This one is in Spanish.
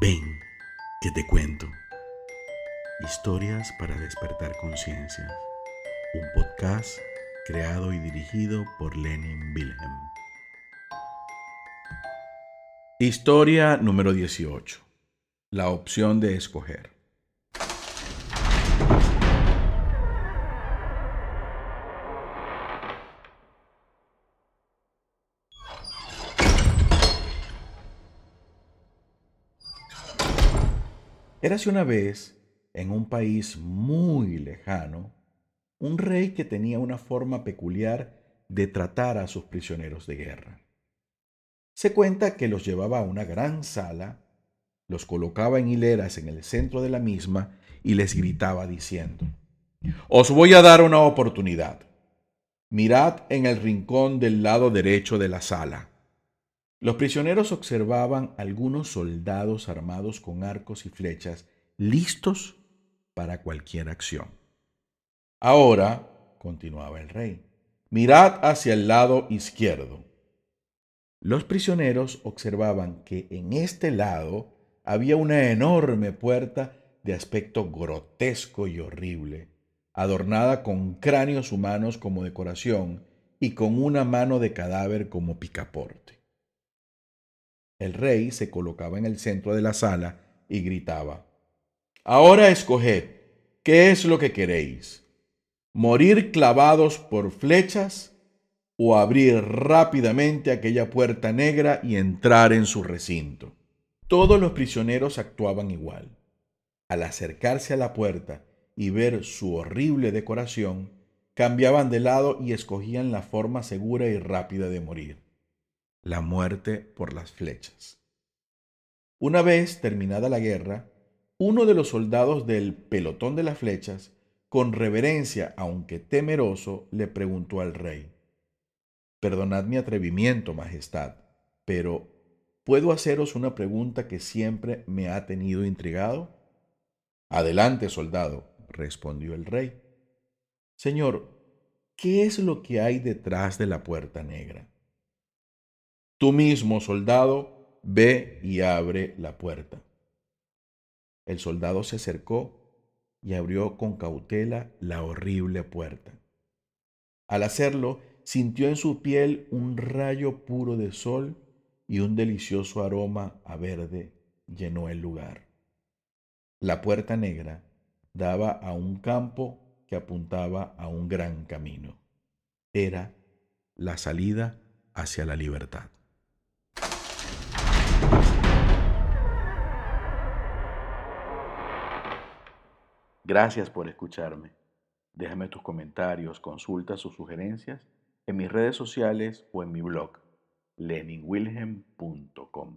Ven, que te cuento. Historias para despertar conciencias. Un podcast creado y dirigido por Lenin Wilhelm. Historia número 18. La opción de escoger. Érase una vez, en un país muy lejano, un rey que tenía una forma peculiar de tratar a sus prisioneros de guerra. Se cuenta que los llevaba a una gran sala, los colocaba en hileras en el centro de la misma y les gritaba diciendo, Os voy a dar una oportunidad. Mirad en el rincón del lado derecho de la sala. Los prisioneros observaban algunos soldados armados con arcos y flechas, listos para cualquier acción. Ahora, continuaba el rey, mirad hacia el lado izquierdo. Los prisioneros observaban que en este lado había una enorme puerta de aspecto grotesco y horrible, adornada con cráneos humanos como decoración y con una mano de cadáver como picaporte. El rey se colocaba en el centro de la sala y gritaba, Ahora escoged, ¿qué es lo que queréis? ¿Morir clavados por flechas o abrir rápidamente aquella puerta negra y entrar en su recinto? Todos los prisioneros actuaban igual. Al acercarse a la puerta y ver su horrible decoración, cambiaban de lado y escogían la forma segura y rápida de morir la muerte por las flechas. Una vez terminada la guerra, uno de los soldados del pelotón de las flechas, con reverencia aunque temeroso, le preguntó al rey, Perdonad mi atrevimiento, Majestad, pero ¿puedo haceros una pregunta que siempre me ha tenido intrigado? Adelante, soldado, respondió el rey. Señor, ¿qué es lo que hay detrás de la puerta negra? Tú mismo, soldado, ve y abre la puerta. El soldado se acercó y abrió con cautela la horrible puerta. Al hacerlo, sintió en su piel un rayo puro de sol y un delicioso aroma a verde llenó el lugar. La puerta negra daba a un campo que apuntaba a un gran camino. Era la salida hacia la libertad. Gracias por escucharme. Déjame tus comentarios, consultas o sugerencias en mis redes sociales o en mi blog leninwilhelm.com.